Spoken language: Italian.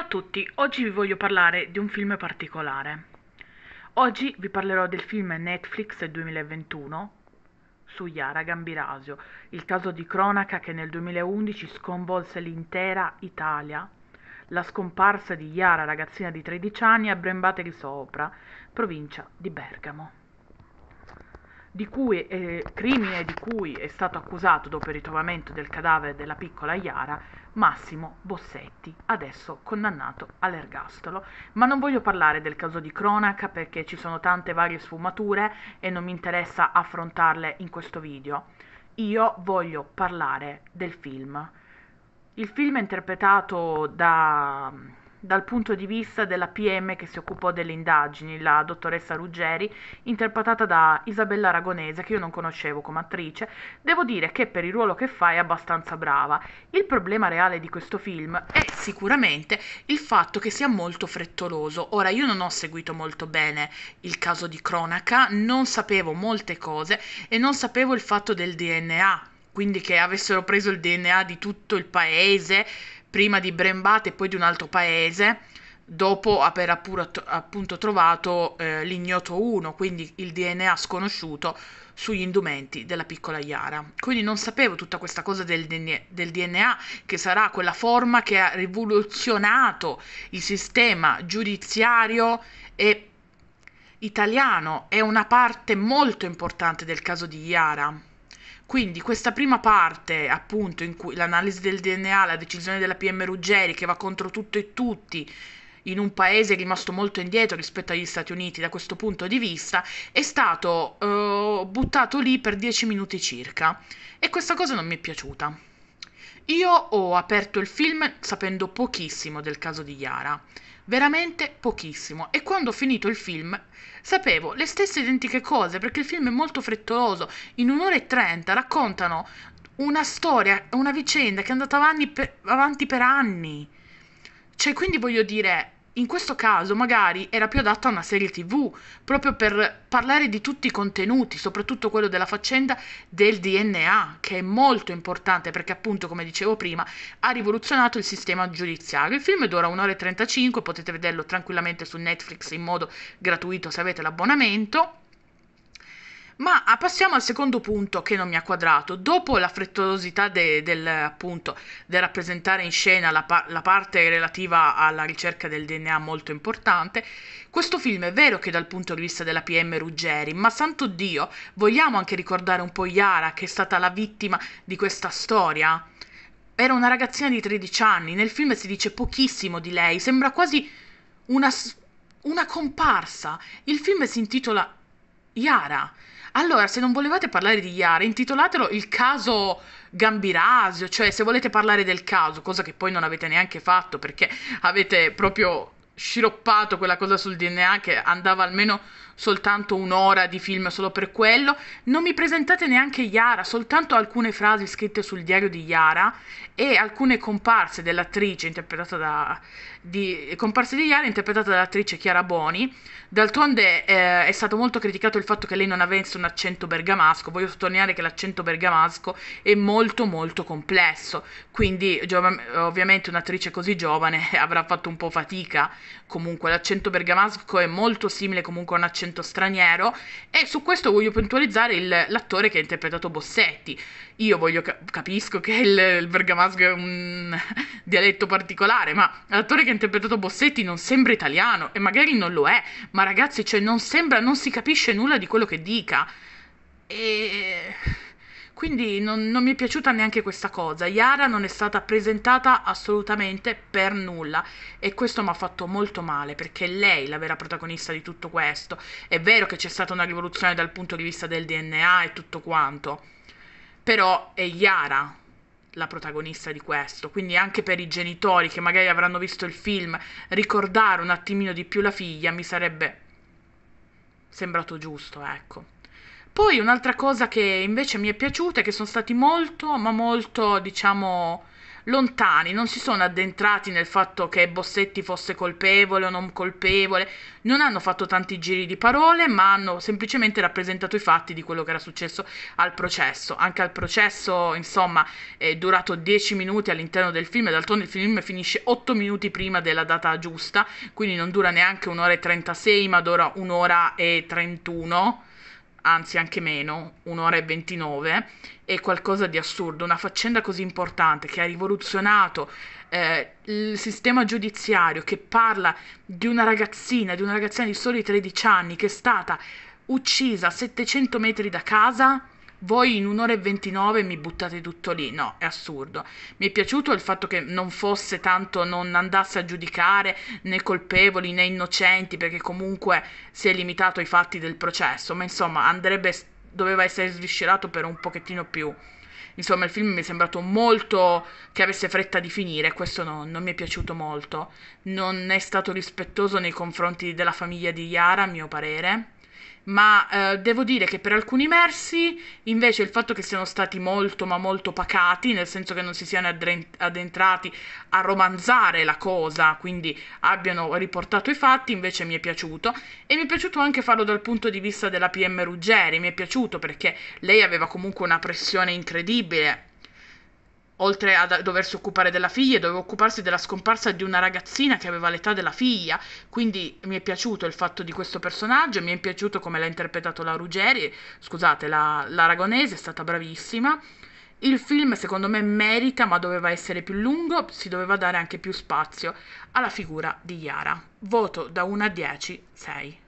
Ciao a tutti, oggi vi voglio parlare di un film particolare. Oggi vi parlerò del film Netflix 2021 su Yara Gambirasio, il caso di cronaca che nel 2011 sconvolse l'intera Italia, la scomparsa di Yara, ragazzina di 13 anni, a Brembate di Sopra, provincia di Bergamo di cui, eh, crimine di cui è stato accusato dopo il ritrovamento del cadavere della piccola Iara Massimo Bossetti, adesso condannato all'ergastolo. Ma non voglio parlare del caso di cronaca perché ci sono tante varie sfumature e non mi interessa affrontarle in questo video. Io voglio parlare del film. Il film è interpretato da dal punto di vista della PM che si occupò delle indagini, la dottoressa Ruggeri, interpretata da Isabella Aragonese, che io non conoscevo come attrice, devo dire che per il ruolo che fa è abbastanza brava. Il problema reale di questo film è sicuramente il fatto che sia molto frettoloso. Ora, io non ho seguito molto bene il caso di cronaca, non sapevo molte cose e non sapevo il fatto del DNA, quindi che avessero preso il DNA di tutto il paese prima di Brembate e poi di un altro paese, dopo aver appurato, appunto trovato eh, l'ignoto 1, quindi il DNA sconosciuto sugli indumenti della piccola Iara. Quindi non sapevo tutta questa cosa del DNA, del DNA che sarà quella forma che ha rivoluzionato il sistema giudiziario e italiano, è una parte molto importante del caso di Iara. Quindi questa prima parte, appunto, in cui l'analisi del DNA, la decisione della PM Ruggeri che va contro tutto e tutti in un paese rimasto molto indietro rispetto agli Stati Uniti da questo punto di vista, è stato eh, buttato lì per 10 minuti circa e questa cosa non mi è piaciuta. Io ho aperto il film sapendo pochissimo del caso di Yara veramente pochissimo e quando ho finito il film sapevo le stesse identiche cose perché il film è molto frettoloso, in un'ora e trenta raccontano una storia, una vicenda che è andata avanti per, avanti per anni. Cioè, quindi voglio dire, in questo caso magari era più adatta a una serie tv, proprio per parlare di tutti i contenuti, soprattutto quello della faccenda del DNA, che è molto importante perché appunto, come dicevo prima, ha rivoluzionato il sistema giudiziario. Il film dura 1 ora e 35, potete vederlo tranquillamente su Netflix in modo gratuito se avete l'abbonamento. Ma ah, passiamo al secondo punto che non mi ha quadrato. Dopo la frettolosità de, del, appunto, del rappresentare in scena la, la parte relativa alla ricerca del DNA molto importante, questo film è vero che dal punto di vista della PM Ruggeri, ma santo Dio, vogliamo anche ricordare un po' Iara che è stata la vittima di questa storia? Era una ragazzina di 13 anni, nel film si dice pochissimo di lei, sembra quasi una, una comparsa. Il film si intitola Iara allora, se non volevate parlare di Iara, intitolatelo il caso Gambirasio, cioè se volete parlare del caso, cosa che poi non avete neanche fatto perché avete proprio sciroppato quella cosa sul DNA che andava almeno soltanto un'ora di film solo per quello. Non mi presentate neanche Yara, soltanto alcune frasi scritte sul diario di Yara e alcune comparse dell'attrice interpretata da di, comparse di Yara interpretata dall'attrice Chiara Boni. D'altronde eh, è stato molto criticato il fatto che lei non avesse un accento bergamasco. Voglio sottolineare che l'accento bergamasco è molto molto complesso, quindi giov- ovviamente un'attrice così giovane avrà fatto un po' fatica comunque l'accento bergamasco è molto simile comunque a un accento straniero e su questo voglio puntualizzare il, l'attore che ha interpretato Bossetti. Io voglio, capisco che il, il bergamasco è un dialetto particolare, ma l'attore che ha interpretato Bossetti non sembra italiano e magari non lo è, ma ragazzi, cioè non sembra, non si capisce nulla di quello che dica. E quindi non, non mi è piaciuta neanche questa cosa. Yara non è stata presentata assolutamente per nulla e questo mi ha fatto molto male perché è lei la vera protagonista di tutto questo. È vero che c'è stata una rivoluzione dal punto di vista del DNA e tutto quanto, però è Yara la protagonista di questo, quindi anche per i genitori che magari avranno visto il film, ricordare un attimino di più la figlia mi sarebbe sembrato giusto, ecco. Poi un'altra cosa che invece mi è piaciuta è che sono stati molto, ma molto, diciamo, lontani, non si sono addentrati nel fatto che Bossetti fosse colpevole o non colpevole, non hanno fatto tanti giri di parole, ma hanno semplicemente rappresentato i fatti di quello che era successo al processo. Anche al processo, insomma, è durato 10 minuti all'interno del film, d'altronde il film finisce 8 minuti prima della data giusta, quindi non dura neanche un'ora e 36, ma dura un'ora e 31 anzi anche meno, un'ora e 29, è qualcosa di assurdo. Una faccenda così importante che ha rivoluzionato eh, il sistema giudiziario, che parla di una ragazzina, di una ragazzina di soli 13 anni, che è stata uccisa a 700 metri da casa voi in un'ora e 29 mi buttate tutto lì. No, è assurdo. Mi è piaciuto il fatto che non fosse tanto, non andasse a giudicare né colpevoli né innocenti, perché comunque si è limitato ai fatti del processo, ma insomma andrebbe, doveva essere sviscerato per un pochettino più. Insomma, il film mi è sembrato molto che avesse fretta di finire, questo no, non mi è piaciuto molto. Non è stato rispettoso nei confronti della famiglia di Yara, a mio parere ma eh, devo dire che per alcuni versi invece il fatto che siano stati molto ma molto pacati, nel senso che non si siano addentrati a romanzare la cosa, quindi abbiano riportato i fatti, invece mi è piaciuto e mi è piaciuto anche farlo dal punto di vista della PM Ruggeri, mi è piaciuto perché lei aveva comunque una pressione incredibile oltre a doversi occupare della figlia, doveva occuparsi della scomparsa di una ragazzina che aveva l'età della figlia. Quindi mi è piaciuto il fatto di questo personaggio, mi è piaciuto come l'ha interpretato la Ruggeri, scusate, la, l'Aragonese è stata bravissima. Il film secondo me merita, ma doveva essere più lungo, si doveva dare anche più spazio alla figura di Yara. Voto da 1 a 10, 6.